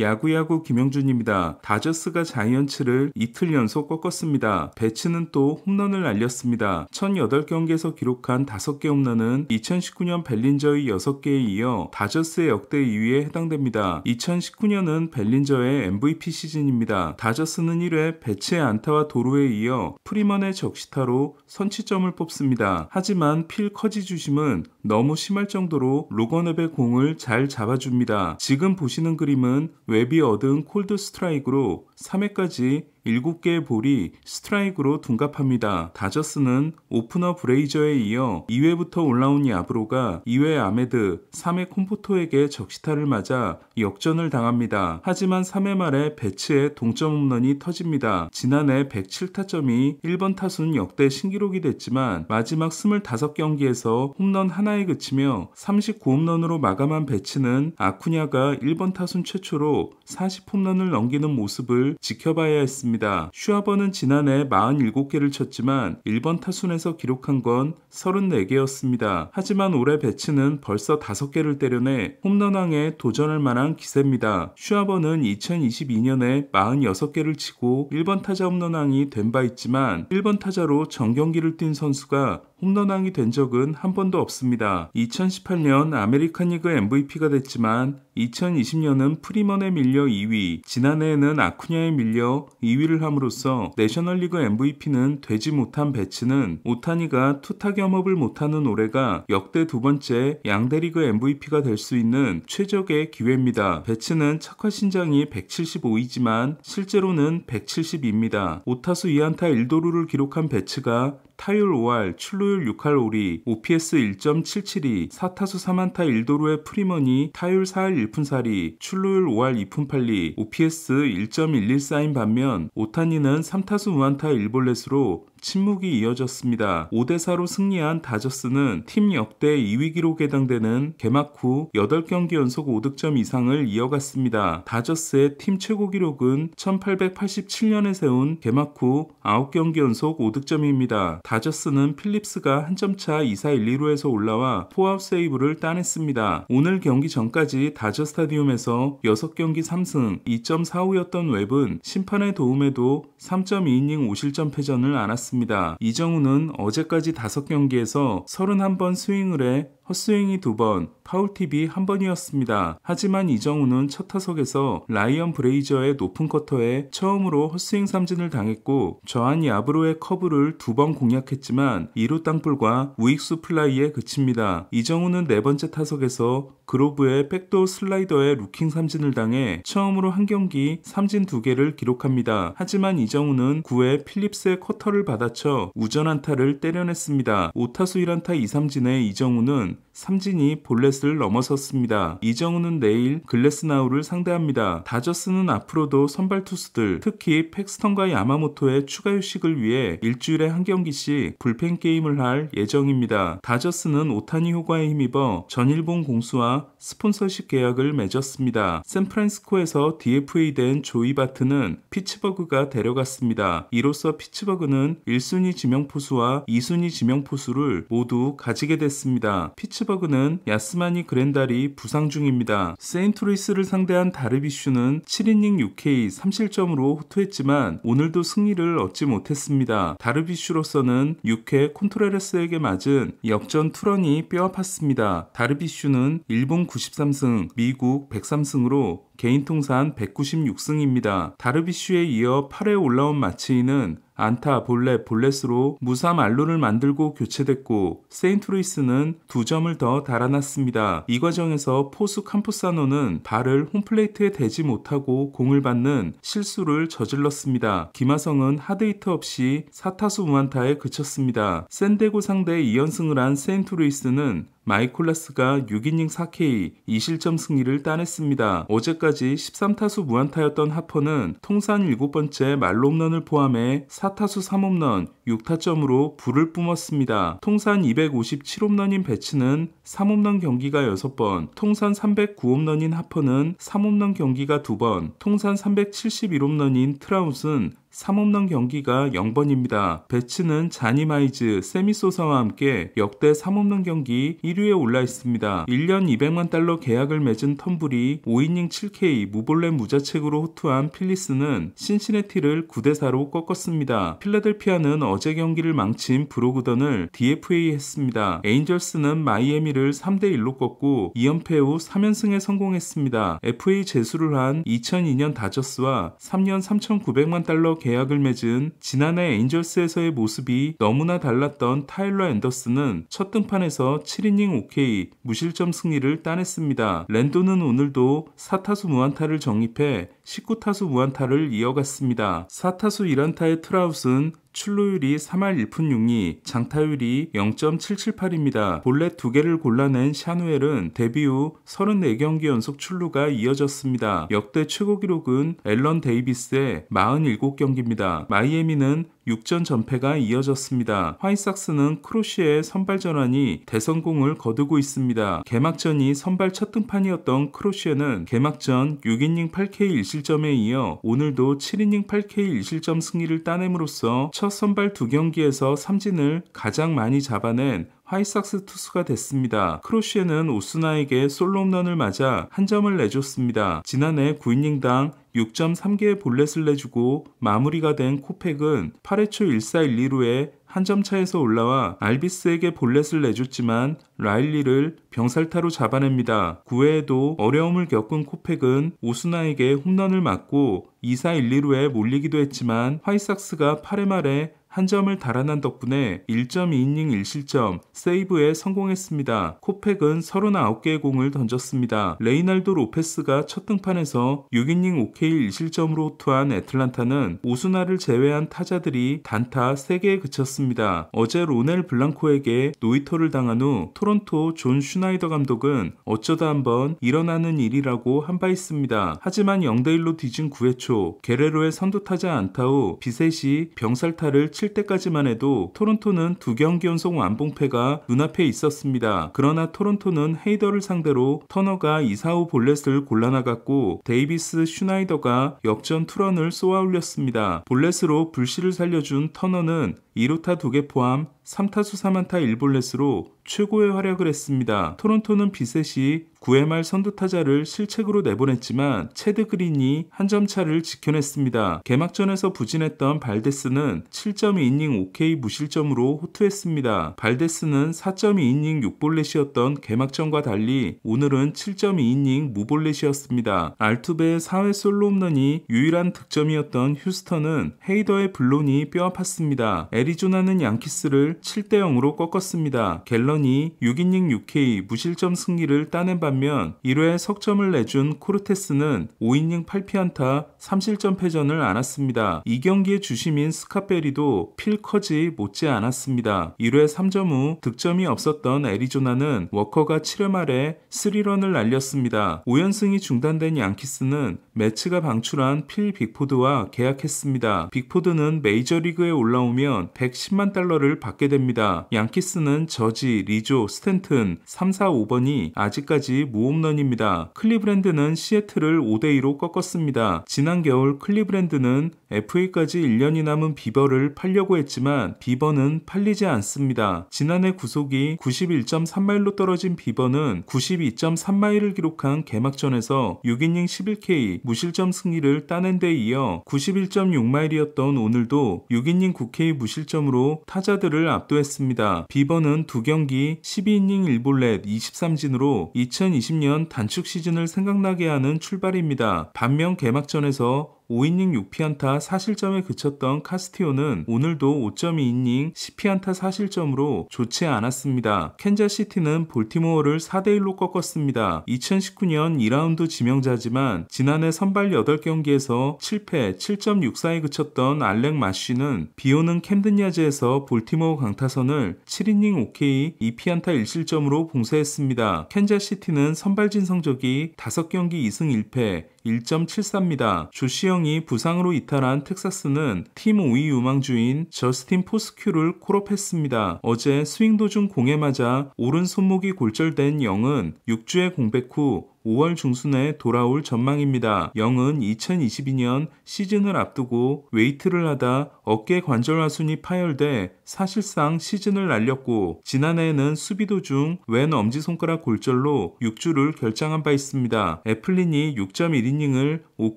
야구야구 김영준입니다. 다저스가 자이언츠를 이틀 연속 꺾었습니다. 배츠는 또 홈런을 날렸습니다. 1008경기에서 기록한 5개 홈런은 2019년 벨린저의 6개에 이어 다저스의 역대 2위에 해당됩니다. 2019년은 벨린저의 MVP 시즌입니다. 다저스는 1회 배츠의 안타와 도루에 이어 프리먼의 적시타로 선취점을 뽑습니다. 하지만 필 커지 주심은 너무 심할 정도로 로건웹의 공을 잘 잡아줍니다. 지금 보시는 그림은 웹이 얻은 콜드 스트라이크로 3회까지 7개의 볼이 스트라이크로 둔갑합니다. 다저스는 오프너 브레이저에 이어 2회부터 올라온 야브로가 2회 아메드, 3회 콤포토에게 적시타를 맞아 역전을 당합니다. 하지만 3회 말에 배츠의 동점 홈런이 터집니다. 지난해 107타점이 1번 타순 역대 신기록이 됐지만 마지막 25경기에서 홈런 하나에 그치며 39홈런으로 마감한 배츠는 아쿠냐가 1번 타순 최초로 40홈런을 넘기는 모습을 지켜봐야 했습니다. 있습니다. 슈아버는 지난해 47개를 쳤지만 1번 타순에서 기록한 건 34개였습니다. 하지만 올해 배치는 벌써 5개를 때려내 홈런왕에 도전할 만한 기세입니다. 슈아버는 2022년에 46개를 치고 1번 타자 홈런왕이 된 바 있지만 1번 타자로 정경기를 뛴 선수가 홈런왕이 된 적은 한 번도 없습니다. 2018년 아메리칸 리그 MVP가 됐지만 2020년은 프리먼에 밀려 2위, 지난해에는 아쿠냐에 밀려 2위를 함으로써 내셔널리그 MVP는 되지 못한 배치는 오타니가 투타 겸업을 못하는 올해가 역대 두 번째 양대리그 MVP가 될 수 있는 최적의 기회입니다. 배치는 착화 신장이 175이지만 실제로는 170입니다. 오타수 2안타 1도루를 기록한 배치가 타율 5할, 출루율 6할 5리, OPS 1.772, 4타수 3안타 1도루의 프리머니, 타율 4할 1푼 4리, 출루율 5할 2푼 8리, OPS 1.114인 반면 오타니는 3타수 무안타 1볼넷으로 침묵이 이어졌습니다. 5대4로 승리한 다저스는 팀 역대 2위 기록에 해당되는 개막 후 8경기 연속 5득점 이상을 이어갔습니다. 다저스의 팀 최고 기록은 1887년에 세운 개막 후 9경기 연속 5득점입니다. 다저스는 필립스가 한 점 차 2사 1, 2루에서 올라와 포아웃 세이브를 따냈습니다. 오늘 경기 전까지 다저 스타디움에서 6경기 3승 2.45였던 웹은 심판의 도움에도 3.2이닝 5실점 패전을 안았습니다. 않았습니다. 이정우는 어제까지 5경기에서 31번 스윙을 해 헛스윙이 두번 파울팁이 한 번이었습니다. 하지만 이정우는 첫 타석에서 라이언 브레이저의 높은 커터에 처음으로 헛스윙 삼진을 당했고 저한 야브로의 커브를 두 번 공략했지만 2루 땅볼과 우익수 플라이에 그칩니다. 이정우는 네 번째 타석에서 그로브의 백도 슬라이더에 루킹 삼진을 당해 처음으로 한 경기 삼진 두 개를 기록합니다. 하지만 이정우는 9회 필립스의 커터를 받아쳐 우전 안타를 때려냈습니다. 5타수 1안타 2삼진의 이정우는 삼진이 볼넷을 넘어섰습니다. 이정우는 내일 글래스나우를 상대합니다. 다저스는 앞으로도 선발 투수들 특히 팩스턴과 야마모토의 추가 휴식을 위해 일주일에 한 경기씩 불펜 게임을 할 예정입니다. 다저스는 오타니 효과에 힘입어 전일본 공수와 스폰서십 계약을 맺었습니다. 샌프란시스코에서 DFA 된 조이 바트는 피츠버그가 데려갔습니다. 이로써 피츠버그는 1순위 지명포수와 2순위 지명포수를 모두 가지게 됐습니다. 피 피츠버그는 야스마니 그랜달이 부상 중입니다. 세인트루이스를 상대한 다르비슈는 7이닝 6K 3실점으로 호투했지만 오늘도 승리를 얻지 못했습니다. 다르비슈로서는 6회 콘트레레스에게 맞은 역전 투런이 뼈아팠습니다. 다르비슈는 일본 93승, 미국 103승으로 개인 통산 196승입니다. 다르비슈에 이어 8회 올라온 마치이는 안타, 볼렛, 볼넷으로 무사 말로를 만들고 교체됐고 세인트루이스는 두 점을 더 달아났습니다. 이 과정에서 포수 캄포사노는 발을 홈플레이트에 대지 못하고 공을 받는 실수를 저질렀습니다. 김하성은 하드히트 없이 사타수 무안타에 그쳤습니다. 샌데고 상대 2연승을 한 세인트루이스는 마이콜라스가 6이닝 4K 2실점 승리를 따냈습니다. 어제까지 13타수 무안타였던 하퍼는 통산 7번째 말홈런을 포함해 4타수 3홈런 6타점으로 불을 뿜었습니다. 통산 257홈런인 배치는 3홈런 경기가 6번, 통산 309홈런인 하퍼는 3홈런 경기가 2번, 통산 371홈런인 트라우스는 3홈런 경기가 0번입니다. 배츠는 자니 마이즈, 세미 소사와 함께 역대 3홈런 경기 1위에 올라 있습니다. 1년 200만 달러 계약을 맺은 텀블이 5이닝 7K 무볼렛 무자책으로 호투한 필리스는 신시내티를 9대4로 꺾었습니다. 필라델피아는 어제 경기를 망친 브로그던을 DFA 했습니다. 에인절스는 마이애미를 3대1로 꺾고 2연패 후 3연승에 성공했습니다. FA 재수를 한 2002년 다저스와 3년 3,900만 달러 계약을 맺은 지난해 엔젤스에서의 모습이 너무나 달랐던 타일러 앤더스는 첫 등판에서 7이닝 5K 무실점 승리를 따냈습니다. 랜도는 오늘도 4타수 무안타를 정립해 19타수 무안타를 이어갔습니다. 4타수 1안타의 트라우스는 출루율이 3할 1푼 6리, 장타율이 0.778입니다. 본래 2개를 골라낸 샤누엘은 데뷔 후 34경기 연속 출루가 이어졌습니다. 역대 최고 기록은 앨런 데이비스의 47경기입니다. 마이애미는 6전 전패가 이어졌습니다. 화이삭스는 크로시의 선발 전환이 대성공을 거두고 있습니다. 개막전이 선발 첫 등판이었던 크로시에는 개막전 6이닝 8K 1실점에 이어 오늘도 7이닝 8K 1실점 승리를 따냄으로써 첫 선발 두 경기에서 삼진을 가장 많이 잡아낸 하이삭스 투수가 됐습니다. 크로시에는 오스나에게 솔로 홈런을 맞아 한 점을 내줬습니다. 지난해 9이닝당 6.3개의 볼넷을 내주고 마무리가 된 코팩은 8회 초 1사 1 2루에 한 점 차에서 올라와 알비스에게 볼넷을 내줬지만 라일리를 병살타로 잡아냅니다. 9회에도 어려움을 겪은 코팩은 오스나에게 홈런을 맞고 2사 1 2루에 몰리기도 했지만 화이삭스가 8회 말에 한 점을 달아난 덕분에 1.2이닝 1실점, 세이브에 성공했습니다. 코펙은 39개의 공을 던졌습니다. 레이날도 로페스가 첫 등판에서 6이닝 5K 케 1실점으로 투한 애틀란타는 오수나를 제외한 타자들이 단타 3개에 그쳤습니다. 어제 로넬 블랑코에게 노이터를 당한 후 토론토 존 슈나이더 감독은 어쩌다 한번 일어나는 일이라고 한 바 있습니다. 하지만 0대1로 뒤진 9회 초 게레로의 선두타자 안타 후 비셋이 병살타를 7 때까지만 해도 토론토는 두 경기 연속 완봉패가 눈앞에 있었습니다. 그러나 토론토는 헤이더를 상대로 터너가 2사 후 볼렛을 골라나갔고 데이비스 슈나이더가 역전 투런을 쏘아 올렸습니다. 볼렛으로 불씨를 살려준 터너는 2루타 2개 포함 3타수 3안타 1볼넷으로 최고의 활약을 했습니다. 토론토는 비셋이 9회 말 선두타자를 실책으로 내보냈지만 체드 그린이 한 점 차를 지켜냈습니다. 개막전에서 부진했던 발데스는 7.2이닝 5K 무실점으로 호투했습니다. 발데스는 4.2이닝 6볼넷이었던 개막전과 달리 오늘은 7.2이닝 무볼넷이었습니다. 알투베의 4회 솔로 홈런이 유일한 득점이었던 휴스턴은 헤이더의 블론이 뼈아팠습니다. 에리 애리조나는 양키스를 7대 0으로 꺾었습니다. 갤런이 6이닝 6K 무실점 승리를 따낸 반면 1회 석점을 내준 코르테스는 5이닝 8피안타 3실점 패전을 안았습니다. 이 경기의 주심인 스카페리도 필커지 못지 않았습니다. 1회 3점 후 득점이 없었던 애리조나는 워커가 7회 말에 3런을 날렸습니다. 5연승이 중단된 양키스는 매츠가 방출한 필 빅포드와 계약했습니다. 빅포드는 메이저리그에 올라오면 110만 달러를 받게 됩니다. 양키스는 저지, 리조, 스탠튼 3, 4, 5번이 아직까지 무홈런입니다. 클리브랜드는 시애틀을 5대2로 꺾었습니다. 지난 겨울 클리브랜드는 FA까지 1년이 남은 비버를 팔려고 했지만 비버는 팔리지 않습니다. 지난해 구속이 91.3마일로 떨어진 비버는 92.3마일을 기록한 개막전에서 6이닝 11K 무실점 승리를 따낸 데 이어 91.6마일이었던 오늘도 6이닝 국회의 무실점으로 타자들을 압도했습니다. 비번은 두경기 12이닝 1볼넷 23진으로 2020년 단축 시즌을 생각나게 하는 출발입니다. 반면 개막전에서 5이닝 6피안타 4실점에 그쳤던 카스티오는 오늘도 5.2이닝 10피안타 4실점으로 좋지 않았습니다. 캔자시티는 볼티모어를 4대1로 꺾었습니다. 2019년 2라운드 지명자지만 지난해 선발 8경기에서 7패 7.64에 그쳤던 알렉 마쉬는 비오는 캠든 야즈에서 볼티모어 강타선을 7이닝 5K 2피안타 1실점으로 봉쇄했습니다. 캔자시티는 선발진 성적이 5경기 2승 1패 1.74입니다. 조시영이 부상으로 이탈한 텍사스는 팀 5위 유망주인 저스틴 포스큐를 콜업했습니다. 어제 스윙 도중 공에 맞아 오른 손목이 골절된 영은 6주의 공백 후 5월 중순에 돌아올 전망입니다. 영은 2022년 시즌을 앞두고 웨이트를 하다 어깨 관절 하순이 파열돼 사실상 시즌을 날렸고 지난해에는 수비 도중 왼 엄지손가락 골절로 6주를 결장한 바 있습니다. 애플린이 6.1이닝을 5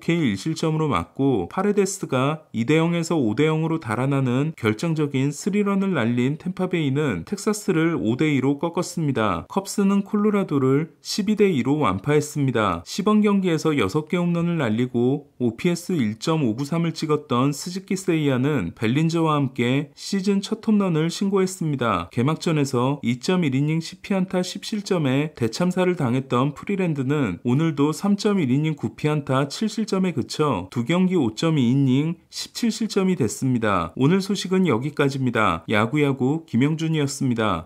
k 1실점으로 맞고 파레데스가 2대0에서 5대0으로 달아나는 결정적인 3런을 날린 템파베이는 텍사스를 5대2로 꺾었습니다. 컵스는 콜로라도를 12대2로 완파 했습니다 돌파했습니다. 시범 경기에서 6개 홈런을 날리고 OPS 1.593을 찍었던 스즈키 세이야는 벨린저와 함께 시즌 첫 홈런을 신고했습니다. 개막전에서 2.1이닝 10피안타 17점에 대참사를 당했던 프리랜드는 오늘도 3.1이닝 9피안타 7실점에 그쳐 두 경기 5.2이닝 17실점이 됐습니다. 오늘 소식은 여기까지입니다. 야구야구 김영준이었습니다.